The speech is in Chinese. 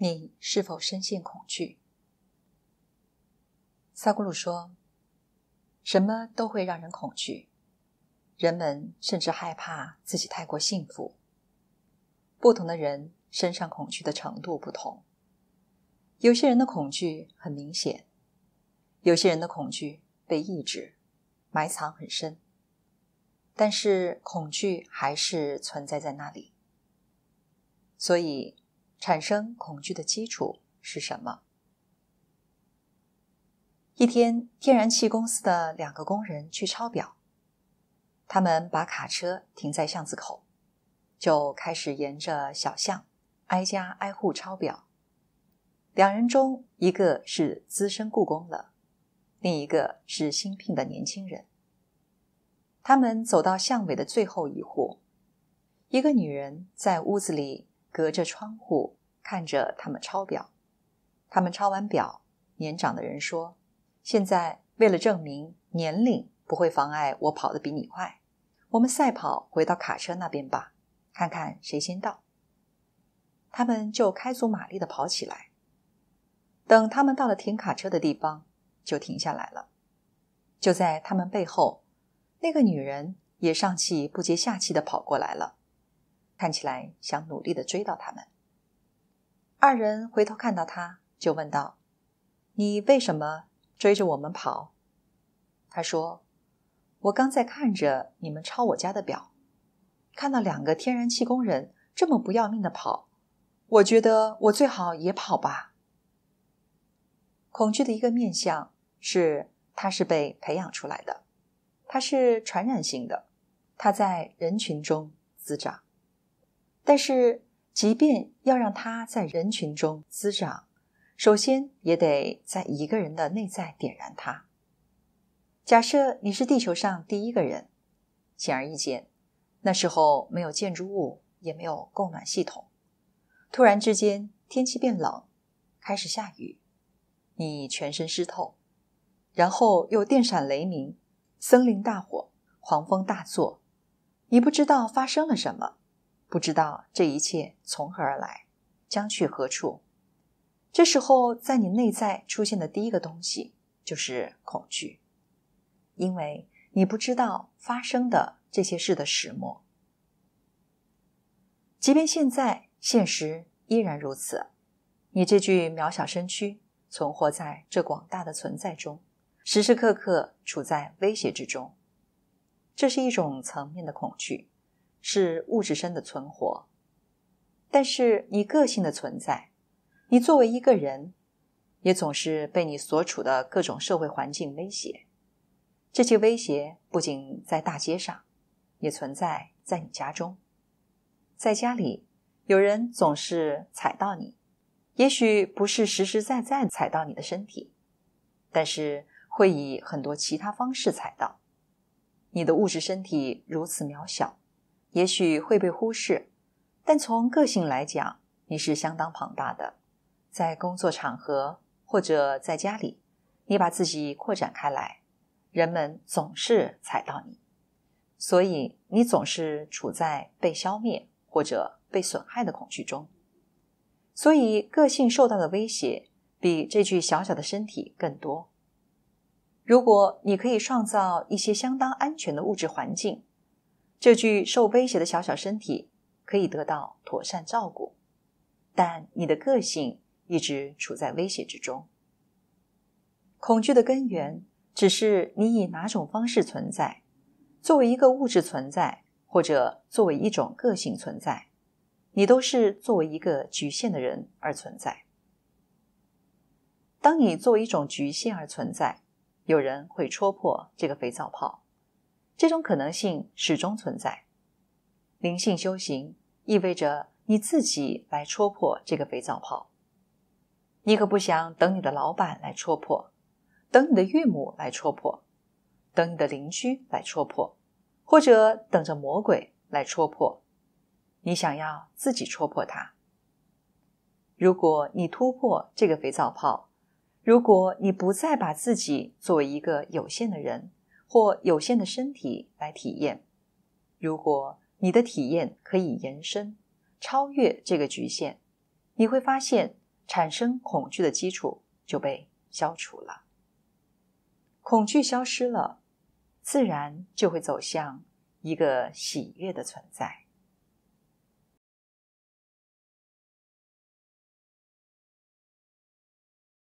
你是否深陷恐惧？萨古鲁说：“什么都会让人恐惧，人们甚至害怕自己太过幸福。不同的人身上恐惧的程度不同，有些人的恐惧很明显，有些人的恐惧被抑制、埋藏很深，但是恐惧还是存在在那里。所以。”产生恐惧的基础是什么？一天，天然气公司的两个工人去抄表，他们把卡车停在巷子口，就开始沿着小巷挨家挨户抄表。两人中一个是资深雇工了，另一个是新聘的年轻人。他们走到巷尾的最后一户，一个女人在屋子里。隔着窗户看着他们抄表，他们抄完表，年长的人说：“现在为了证明年龄不会妨碍我跑得比你快，我们赛跑回到卡车那边吧，看看谁先到。”他们就开足马力的跑起来。等他们到了停卡车的地方，就停下来了。就在他们背后，那个女人也上气不接下气的跑过来了。看起来想努力的追到他们。二人回头看到他，就问道：“你为什么追着我们跑？”他说：“我刚在看着你们抄我家的表，看到两个天然气工人这么不要命的跑，我觉得我最好也跑吧。”恐惧的一个面相是，它是被培养出来的，它是传染性的，它在人群中滋长。但是，即便要让它在人群中滋长，首先也得在一个人的内在点燃它。假设你是地球上第一个人，显而易见，那时候没有建筑物，也没有供暖系统。突然之间，天气变冷，开始下雨，你全身湿透，然后又电闪雷鸣，森林大火，狂风大作，你不知道发生了什么。不知道这一切从何而来，将去何处？这时候，在你内在出现的第一个东西就是恐惧，因为你不知道发生的这些事的始末。即便现在现实依然如此，你这具渺小身躯存活在这广大的存在中，时时刻刻处在威胁之中，这是一种层面的恐惧。是物质身的存活，但是你个性的存在，你作为一个人，也总是被你所处的各种社会环境威胁。这些威胁不仅在大街上，也存在在你家中。在家里，有人总是踩到你，也许不是实实在在踩到你的身体，但是会以很多其他方式踩到你的物质身体，如此渺小。也许会被忽视，但从个性来讲，你是相当庞大的。在工作场合或者在家里，你把自己扩展开来，人们总是踩到你，所以你总是处在被消灭或者被损害的恐惧中。所以，个性受到的威胁比这具小小的身体更多。如果你可以创造一些相当安全的物质环境，这具受威胁的小小身体可以得到妥善照顾，但你的个性一直处在威胁之中。恐惧的根源只是你以哪种方式存在：作为一个物质存在，或者作为一种个性存在，你都是作为一个局限的人而存在。当你作为一种局限而存在，有人会戳破这个肥皂泡。这种可能性始终存在。灵性修行意味着你自己来戳破这个肥皂泡。你可不想等你的老板来戳破，等你的岳母来戳破，等你的邻居来戳破，或者等着魔鬼来戳破。你想要自己戳破它。如果你突破这个肥皂泡，如果你不再把自己作为一个有限的人。或有限的身体来体验。如果你的体验可以延伸、超越这个局限，你会发现产生恐惧的基础就被消除了。恐惧消失了，自然就会走向一个喜悦的存在。